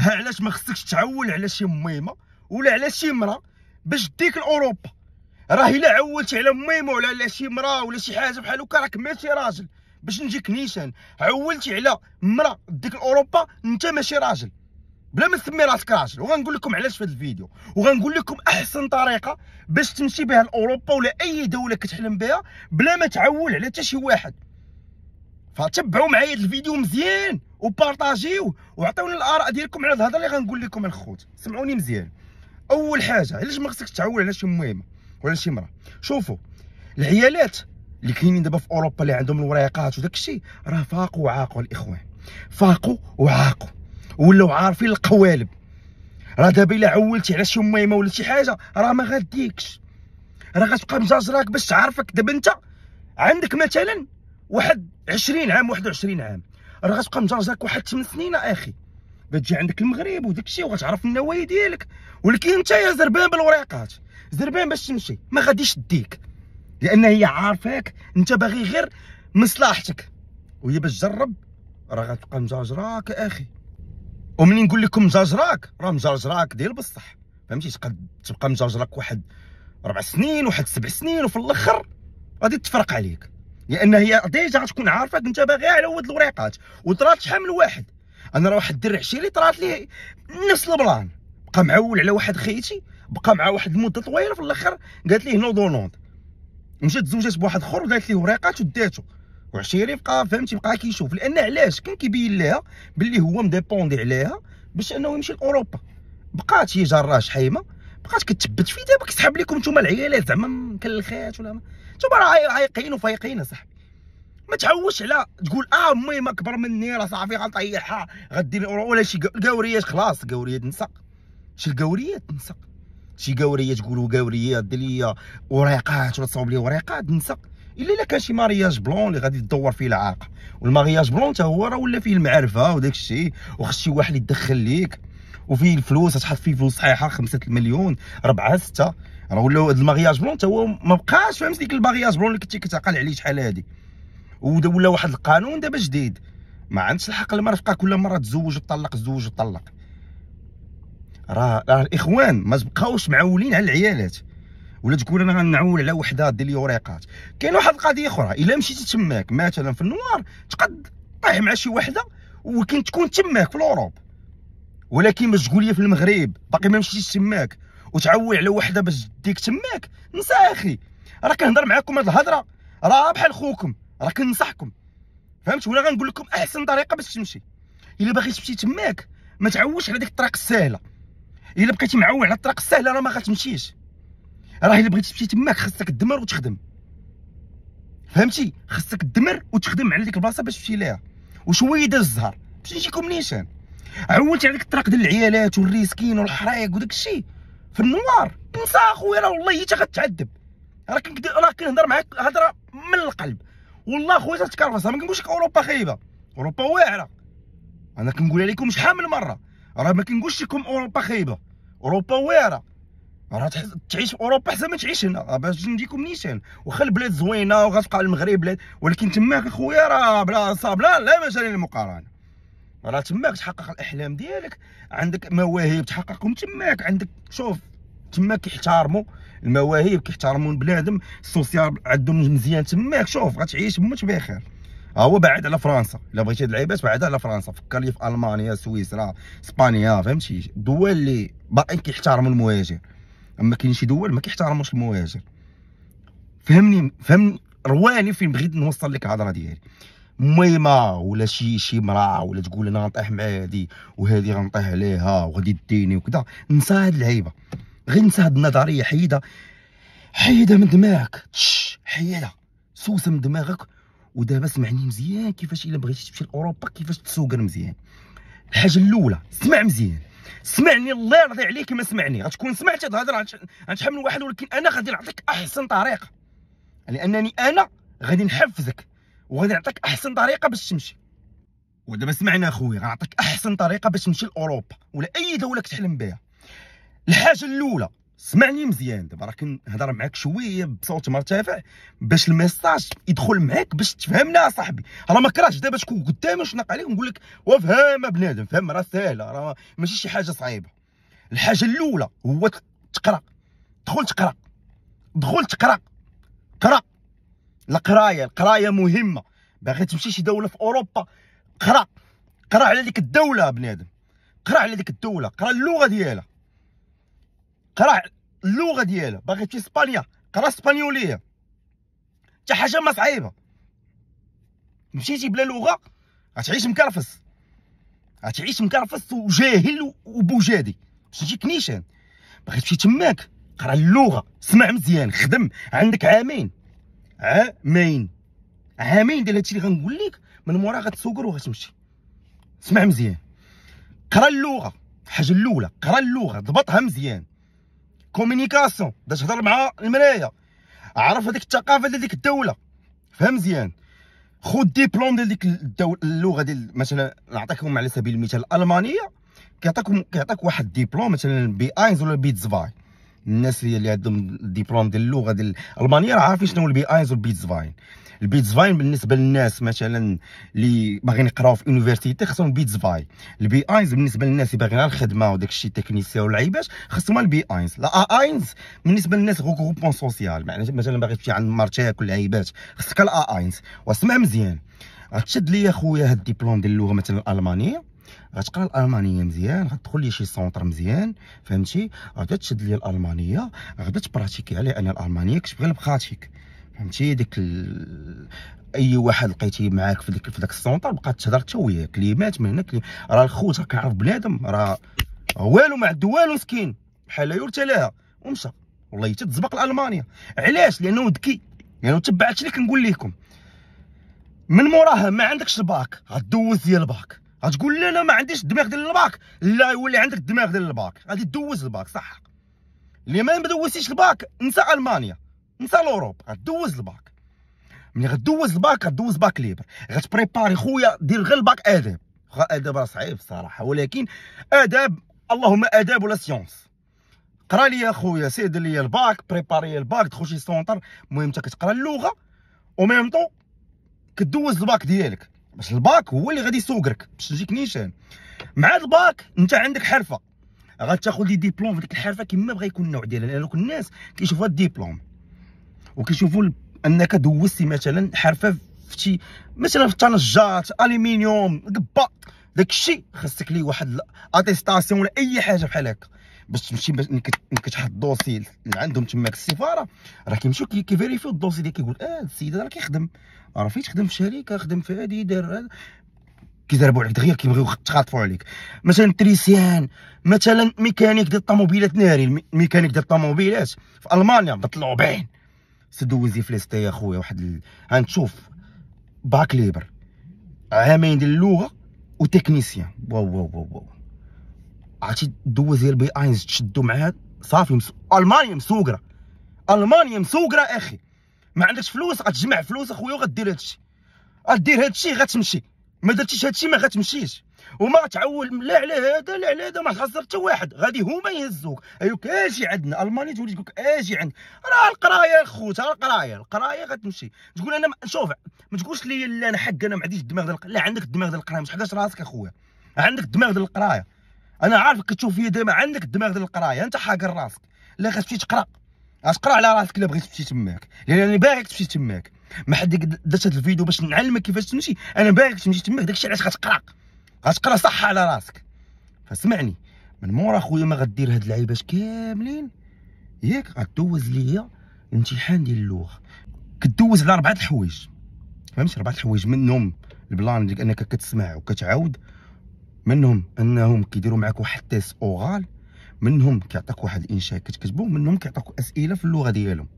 ها علاش ما خصكش تعول على شي ميمه ولا على شي مرا باش ديك لاوروبا راه الا عولتي على ميمه ولا على شي مرا ولا شي حاجه بحال هكا راك ماشي راجل باش نجيك نيشان عولتي على مرا ديك لاوروبا انت ماشي راجل بلا ما تسمي راسك راجل وغنقول لكم علاش في هذا الفيديو وغنقول لكم احسن طريقه باش تمشي بها لاوروبا ولا اي دوله كتحلم بها بلا ما تعول على حتى شي واحد فتبعوا معايا الفيديو مزيان وبارطاجيو وعطيونا الاراء ديالكم على الهضره اللي غنقول لكم الخوت سمعوني مزيان اول حاجه علاش ما خصكش تعول على شي مهمه ولا شي مرا شوفوا العيالات اللي كاينين دابا في اوروبا اللي عندهم الوريقات وداك الشيء راه فاقوا وعاقوا الاخوان فاقوا وعاقوا ولاو عارفين القوالب راه دابا الا عولتي على شي مهمه ولا شي حاجه راه ما غاديكش راه غتبقى مجاجراك باش تعرفك دابا انت عندك مثلا واحد 20 عام 21 عام راه غتبقى مجرجرك واحد 8 سنين اخي غتجي عندك المغرب وداك الشيء وغتعرف النوايا ديالك ولكن انت يا زربان بالوريقات زربان باش تمشي ما غاديش ديك لان هي عارفاك انت باغي غير مصلحتك وهي باش تجرب راه غتبقى مجرجراك اخي ومنين نقول لكم مجرجراك راه مجرجراك ديال بصح فهمتي تقد تبقى مجرجراك واحد ربع سنين واحد سبع سنين وفي الاخر غادي تفرق عليك لان هي ديجا غتكون عارفه انت باغي على ود الوريقات وطرات شحال من واحد انا راه واحد الدرع اللي طرات ليه نفس البلان بقى معول على واحد خيتي بقى مع واحد المده طويله في الاخر قالت ليه نوض ونوض مشات تزوجات بواحد اخر ودارت ليه وريقات وداتو وعشيري بقى فهمتي بقى كيشوف لان علاش كان كيبين لها باللي هو مديبوندي عليها باش انه يمشي لاوروبا بقات هي جراش حيمه بقات كتثبت في دابا كيسحب لكم نتوما العيالات زعما مكلخات ولا ما انتم راه عايقين وفايقين اصاحبي ما تعوش على تقول اه امي ما كبر مني راه صافي غنطيحها غدير ولا شي قوريات خلاص قوريات نسق شي قوريات نسق شي قوريه تقولوا قوريه دير لي وريقات ولا تصاوب لي وريقات نسق الا الا كان شي مارياج بلون اللي غادي تدور فيه العاقه والمارياج بلون حتى هو راه ولا فيه المعرفه وداك الشيء وخص شي واحد يدخل ليك وفيه الفلوس تحط فيه فلوس صحيحه خمسة المليون ربعة ستة راه ولاو هاد المارياج بلون تا هو ما بقاش فهمت ديك المارياج بلون اللي كنتي كتعقل عليه شحال هادي ولا واحد القانون دابا جديد ما عندش الحق المرفقه كل مره تزوج وتطلق تزوج وتطلق راه الاخوان ما تبقاوش معولين على العيالات ولا تقول انا غنعول على وحده دير لي وريقات كاين واحد القضيه اخرى الا مشيتي تماك مثلا في النوار تقد طيح مع شي وحده ولكن تكون تماك في الاوروب ولكن باش تقول لي في المغرب باقي ما مشيتش تماك وتعوي على وحده باش ديك تماك نسى اخي راه كنهضر معاكم هاد الهضره راه بحال خوكم راه كننصحكم فهمت ولا غنقول لكم احسن طريقه باش تمشي الا باغي تمشي تماك ما تعوش على ديك الطريق السهله الا بقيتي معوي على الطريق السهله راه ما غتمشيش راه الا بغيتي تمشي تماك خاصك دمر وتخدم فهمتي خاصك دمر وتخدم على ديك البلاصه باش تمشي ليها وشويه داز الزهر باش يجيكم نيشان على عليك الطريق ديال العيالات والريسكين والحرايق وداك الشيء في النوار نسى اخويا راه والله حتى غتعذب راه راه كنهضر معاك هضره من القلب والله خويا تتكرفص ما كنقولش لك اوروبا خايبه اوروبا واعره انا كنقولها لكم شحال من مره راه ما كنقولش لكم اوروبا خايبه اوروبا واعره راه تعيش في اوروبا حسن ما تعيش هنا باش نديكم نيشان واخا البلاد زوينه وغتبقى المغرب بلاد ولكن تماك اخويا راه بلا صاب لا لا مجال للمقارنه راه تماك تحقق الاحلام ديالك عندك مواهب تحققهم تماك عندك شوف تماك كيحترموا المواهب كيحترموا بنادم السوسيال عندهم مزيان تماك شوف غتعيش تماك بخير ها هو بعد على فرنسا الا بغيتي اللعيبات بعد على فرنسا فكر لي في المانيا سويسرا اسبانيا فهمتي دول اللي باقيين كيحترموا المهاجر اما كاين شي دول ما كيحترموش المهاجر فهمني فهم رواني فين بغيت نوصل لك الهضره ديالي ميمه ولا شي شي مرا ولا تقول انا غنطيح مع هادي وهادي غنطيح عليها وغادي ديني وكذا نسى هاد العيبه غير نسى هاد النظريه حيدها حيدها من دماغك حيدها سوسه من دماغك ودابا سمعني مزيان كيفاش الا بغيتي تمشي لاوروبا كيفاش تسوق مزيان الحاجه الاولى سمع مزيان سمعني الله يرضي عليك ما سمعني غتكون سمعت هاد الهضره غنشحال من واحد ولكن انا غادي نعطيك احسن طريقه لانني انا غادي نحفزك وغادي نعطيك احسن طريقه باش تمشي ودابا سمعنا اخويا غنعطيك احسن طريقه باش تمشي لاوروبا ولا اي دوله كتحلم بها الحاجه الاولى سمعني مزيان دابا راه كنهضر معاك شويه بصوت مرتفع باش الميساج يدخل معاك باش تفهمنا صاحبي راه ما كرهتش دابا تكون قدامي وشنق عليك ونقول لك وافهم بنادم فهم راه ساهله راه ماشي شي حاجه صعيبه الحاجه الاولى هو تقرا دخل تقرا دخل تقرا قرا القرايه القرايه مهمه باغي تمشي شي دوله في اوروبا قرا قرا على ديك الدوله بنادم قرا على ديك الدوله قرا اللغه ديالها قرا اللغه ديالها باغي تمشي اسبانيا قرا اسبانيوليه حتى حاجه ما صعيبه مشيتي بلا لغه غتعيش مكرفس غتعيش مكرفس وجاهل وبوجادي باش كنيشان نيشان باغي تمشي تماك قرا اللغه سمع مزيان خدم عندك عامين عامين عامين ديال هادشي اللي غنقول لك من مورا غتسوقر وغتمشي اسمع مزيان قرا اللغه الحاجه الاولى قرا اللغه ضبطها مزيان كومينيكاسيون باش تهضر مع المرايا عرف هذيك الثقافه ديال ديك الدوله فهم مزيان خد ديبلوم ديال ديك اللغه ديال مثلا نعطيكم على سبيل المثال الالمانيه كيعطيك كيعطيك واحد ديبلوم مثلا بي اينز ولا بي زفاي الناس اللي عندهم الدبلوم ديال اللغه ديال المانيا راه عارفين شنو البي ايز والبيتز فاين البيتز فاين بالنسبه للناس مثلا اللي باغيين يقراو في يونيفرسيتي خصهم البيتز فاين البي ايز بالنسبه للناس اللي باغيين الخدمه وداك الشيء تكنيسي والعيبات خصهم البي ايز لا ايز بالنسبه للناس غروبون سوسيال مثلا باغي تمشي عند مارتيك ولا خصك الا ايز واسمع مزيان غتشد ليا خويا هاد الدبلوم ديال اللغه مثلا الالمانيه غتقرا الالمانيه مزيان غتدخل لي شي سونتر مزيان فهمتي غادي تشد لي الالمانيه غادي تبراتيكي على انا الالمانيه كتبغي لبخاتيك فهمتي ديك ال... اي واحد لقيتي معاك في ديك في داك السونتر بقات تهضر حتى وياه كلمات من هنا راه الخوت راه كيعرف بنادم راه والو ما عنده والو مسكين بحال لا لها ومشى والله تتزبق لالمانيا علاش لانه ذكي لانه تبعت اللي كنقول لكم من موراها ما عندكش الباك غدوز ديال الباك غتقول لي انا ما عنديش الدماغ ديال الباك لا يولي عندك الدماغ ديال الباك غادي دوز الباك صح اللي ما دوزتيش الباك نسى المانيا نسى لوروب غدوز الباك ملي غدوز الباك غدوز باك ليبر غتبريباري خويا دير غير الباك اداب واخا اداب راه صعيب الصراحه ولكن اداب اللهم اداب ولا سيونس قرا لي اخويا سيد لي الباك بريباري الباك دخل شي سونتر المهم انت كتقرا اللغه وميم طون كدوز الباك ديالك باش الباك هو اللي غادي يسوقرك باش تجيك نيشان مع الباك انت عندك حرفه غتاخذ لي ديبلوم في ديك الحرفه كما بغا يكون النوع ديالها لان دوك الناس كيشوفوا الديبلوم وكيشوفوا انك دوزتي مثلا حرفه في شي مثلا في الطنجات الومنيوم قبه داك الشيء خاصك ليه واحد اتيستاسيون ولا اي حاجه بحال هكا باش تمشي باش كتحط تحط الدوسي عندهم تماك السفاره راه كيمشيو كيفيريفيو الدوسي ديالك كيقول اه السيد راه كيخدم راه فين تخدم في شركه خدم في هادي دار هذا عليك دغيا كيبغيو يتخاطفوا عليك مثلا تريسيان مثلا ميكانيك ديال الطوموبيلات ناري ميكانيك ديال الطوموبيلات في المانيا بطلعوا بعين سدوزي فليستا يا خويا واحد غنشوف باك ليبر عامين ديال اللغه وتكنيسيان واو واو واو, واو. عرفتي دوز ديال بي اينز تشدو معاه صافي مس... المانيا مسوقره المانيا مسوقره اخي ما عندكش فلوس غتجمع فلوس اخويا وغدير هادشي غدير هادشي غتمشي ما درتيش هادشي ما غتمشيش وما تعول لا على هذا لا على هذا ما خسر حتى واحد غادي هما يهزوك ايوك اجي عندنا المانيا تولي تقول اجي إيه عند راه القرايه خوت راه القرايه القرايه غتمشي تقول انا شوف ما تقولش لي لا انا حق انا ما عنديش الدماغ ديال لا عندك الدماغ ديال القرايه ما تحداش راسك اخويا عندك الدماغ ديال القرايه انا عارفك كتشوف فيا دابا عندك الدماغ ديال القرايه انت حاقر راسك لا خاصك تقرا غتقرا على راسك الا بغيتي تمشي تماك لان انا باغيك تمشي تماك ما حد درت هذا الفيديو باش نعلمك كيفاش تمشي انا باغيك تمشي تماك داكشي علاش غتقرا غتقرا صح على راسك فاسمعني من مورا خويا ما غدير هاد اللعيبات كاملين ياك غدوز ليا الامتحان ديال اللغه كدوز على اربعه الحوايج فهمتي اربعه الحوايج منهم البلان ديك انك كتسمع وكتعاود منهم انهم كيديروا معك واحد تيست اوغال منهم كيعطيك واحد الانشاء كتكتبو منهم كيعطيك اسئله في اللغه ديالهم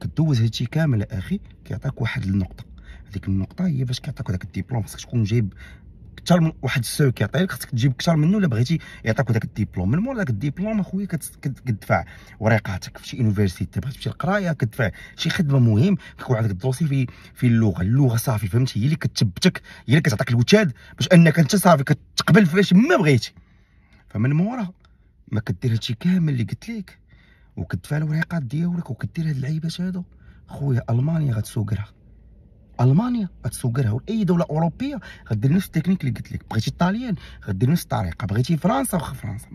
كدوز هادشي كامل اخي كيعطيك واحد النقطه هذيك النقطه هي باش كيعطيك داك الدبلوم خصك تكون جايب اكثر من واحد السو كيعطي لك خصك تجيب اكثر منه الا بغيتي يعطيك داك الدبلوم من مور داك الدبلوم اخويا كتدفع ورقاتك في شي يونيفرسيتي بغيتي تمشي للقرايه كتدفع شي خدمه مهم كيكون عندك الدوسي في في اللغه اللغه صافي فهمتي هي اللي كتثبتك هي اللي كتعطيك الوتاد باش انك انت صافي كتقبل فاش ما بغيتي فمن مورا ما كدير هادشي كامل اللي قلت لك وكتدفع الوريقات ديالك وكدير هاد اللعيبات هادو خويا المانيا غتسوق لها المانيا غتسوق راه دوله اوروبيه غدير نفس التكنيك اللي قلت لك بغيتي الطاليان غدير نفس الطريقه بغيتي فرنسا واخا فرنسا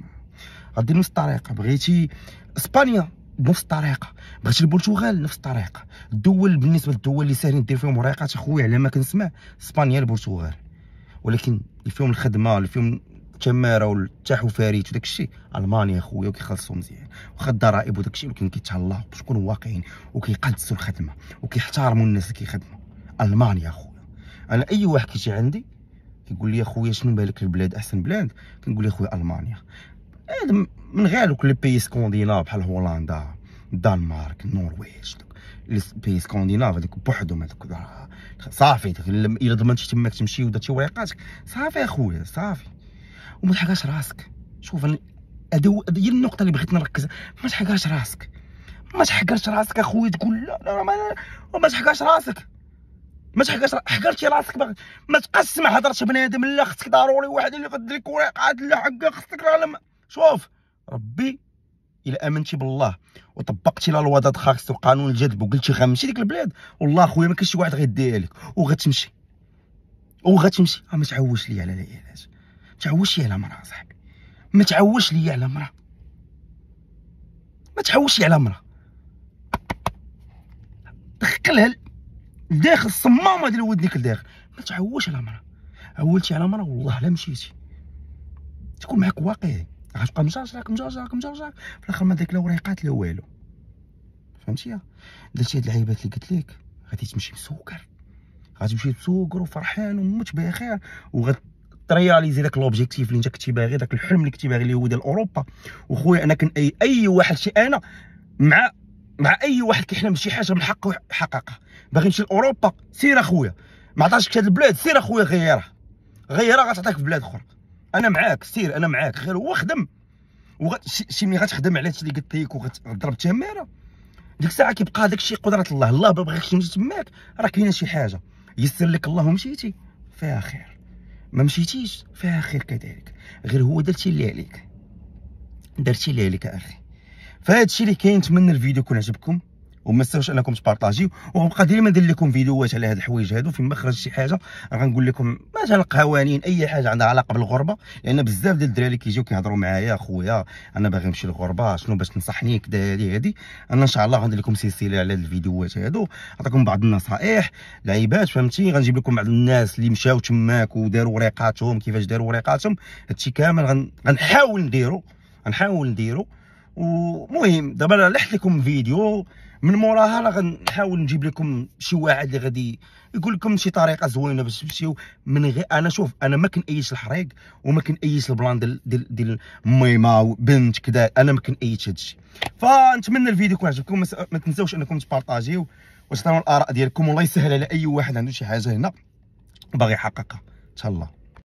غدير نفس الطريقه بغيتي اسبانيا بنفس الطريقه بغيتي البرتغال نفس الطريقه الدول بالنسبه للدول اللي ساهلين دير فيهم وريقات اخويا على ما كنسمع اسبانيا البرتغال ولكن اللي فيهم الخدمه اللي فيهم التماره والتاح وفريت وداك الشيء المانيا خويا وكيخلصوا مزيان واخا الضرائب وداك الشيء ولكن كيتهلاو باش نكونوا واقعيين وكيقدسوا الخدمه وكيحتارموا الناس اللي كيخدموا المانيا اخويا انا اي واحد كيجي عندي كيقول لي اخويا شنو بالك البلاد احسن بلاد كنقول له اخويا المانيا هذا من غير دوك لي بي سكونديناف بحال هولندا الدنمارك النرويج لي بي سكونديناف هذوك بوحدهم هذوك آه، صافي الا ضمنتي تماك تمشي ودرتي وريقاتك صافي اخويا صافي وما تحكاش راسك شوف هذو هي النقطه اللي بغيت نركز ما تحكاش راسك ما تحكاش راسك اخويا تقول لا لا ما, ما راسك ما تحقرش حقرتي راسك باغي ما تبقاش هضره بنادم لا خصك ضروري واحد اللي يقد لك وريقات لا حق خصك راه شوف ربي الا امنتي بالله وطبقتي لا لوا خاص وقانون الجذب وقلتي غنمشي ديك البلاد والله خويا ما كاينش شي واحد غيديها لك وغتمشي وغتمشي أه، ما تعوش لي على العلاج ما تعوش لي على مرا صاحبي ما تعوش لي على مرا ما تعوش لي على مرا دخلها لداخل الصمامه ديال ودنك لداخل ما تعولش على مرا عولتي على مرا والله لا مشيتي تكون معاك واقعي غتبقى مجرجرك مجرجرك مجرجرك في الاخر ما داك لا وريقات لا والو فهمتي درتي هاد العيبات اللي قلت لك غادي تمشي مسكر غتمشي تسكر وفرحان ومت بخير وغد ترياليزي داك لوبجيكتيف اللي انت كنتي باغي داك الحلم اللي كنتي باغي اللي هو ديال اوروبا وخويا انا كن اي اي واحد شي انا مع مع اي واحد كيحلم بشي حاجه من حقه يحققها باغي نمشي لاوروبا سير اخويا ما عطاش هاد البلاد سير اخويا غيرها غيرها غتعطيك في بلاد اخرى انا معاك سير انا معاك غير هو خدم وشي ملي غتخدم على هادشي اللي قلت لك وغتضرب تماره ديك الساعه كيبقى هذاك الشيء قدره الله الله ما بغاكش تمشي تماك راه كاينه شي حاجه يسر لك الله ومشيتي فيها خير ما مشيتيش فيها خير كذلك غير هو درتي اللي عليك درتي اللي عليك اخي فهذا الشيء اللي كاين نتمنى الفيديو يكون عجبكم وما تنساوش انكم تبارطاجيو وغنبقى ديما ندير لكم فيديوهات على هاد الحوايج هادو فين ما خرج شي حاجه غنقول لكم مثلا القوانين اي حاجه عندها علاقه بالغربه لان يعني بزاف ديال الدراري كيجيو كيهضروا معايا خويا انا باغي نمشي للغربه شنو باش تنصحني كدا هادي هادي انا ان شاء الله غندير لكم سلسله على هاد الفيديوهات هادو نعطيكم بعض النصائح لعيبات فهمتي غنجيب لكم بعض الناس اللي مشاو تماك وداروا وريقاتهم كيفاش داروا وريقاتهم هادشي كامل غنحاول نديرو غنحاول نديرو ومهم دابا انا لحت لكم فيديو من موراها راه غنحاول نجيب لكم شي واحد اللي غادي يقول لكم شي طريقه زوينه باش تمشيو من غير انا شوف انا ما كنأيش الحريق وما كنأيش البلان ديال ديال ديال ميما وبنت كذا انا ما كنأيش الشيء فنتمنى الفيديو يكون عجبكم ما تنساوش انكم تبارطاجيو وتعطيونا الاراء ديالكم والله يسهل على اي واحد عنده شي حاجه هنا باغي يحققها ان شاء الله